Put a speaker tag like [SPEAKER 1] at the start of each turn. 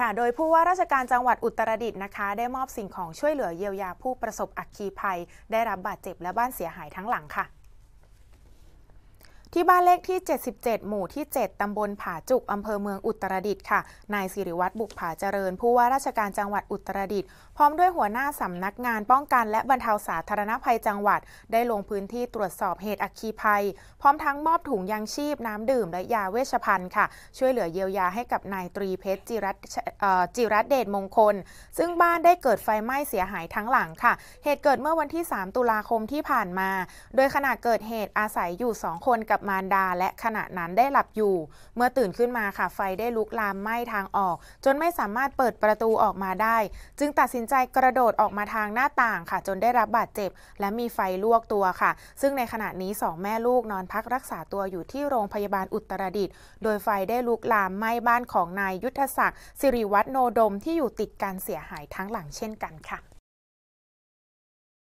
[SPEAKER 1] ค่ะโดยผู้ว่าราชการจังหวัดอุตรดิตถ์นะคะได้มอบสิ่งของช่วยเหลือเยียวยาผู้ประสบอัคคีภัย ได้รับบาดเจ็บและบ้านเสียหายทั้งหลังค่ะที่บ้านเลขที่ 77 หมู่ที่ 7 ตำบลผาจุก อำเภอเมืองอุตรดิตถ์ค่ะ นายสิริวัตรบุกผาเจริญ ผู้ว่าราชการจังหวัดอุตรดิตถ์พร้อมด้วยหัวหน้าสำนักงานป้องกันและบรรเทาสาธารณภัยจังหวัด ได้ลงพื้นที่ตรวจสอบเหตุอัคคีภัย พร้อมทั้งมอบถุงยางชีพน้ำดื่มและยาเวชภัณฑ์ค่ะ ช่วยเหลือเยียวยาให้กับนายตรีเพชรจิรัตจิรัตเดชมงคล ซึ่งบ้านได้เกิดไฟไหม้เสียหายทั้งหลังค่ะ เหตุเกิดเมื่อวันที่ 3 ตุลาคมที่ผ่านมา โดยขณะเกิดเหตุอาศัยอยู่ 2 คนกับับมารดาและขณะนั้นได้หลับอยู่ เมื่อตื่นขึ้นมาค่ะ ไฟได้ลุกลามไหม้ทางออก จนไม่สามารถเปิดประตูออกมาได้ จึงตัดสินใจกระโดดออกมาทางหน้าต่าง ค่ะ จนได้รับบาดเจ็บและมีไฟลวกตัวค่ะ ซึ่งในขณะนี้สองแม่ลูกนอนพักรักษาตัวอยู่ที่โรงพยาบาลอุตรดิตถ์โดยไฟได้ลุกลามไหม้บ้านของนายยุทธศักดิ์สิริวัฒโนดมที่อยู่ติดกันเสียหายทั้งหลังเช่นกันค่ะ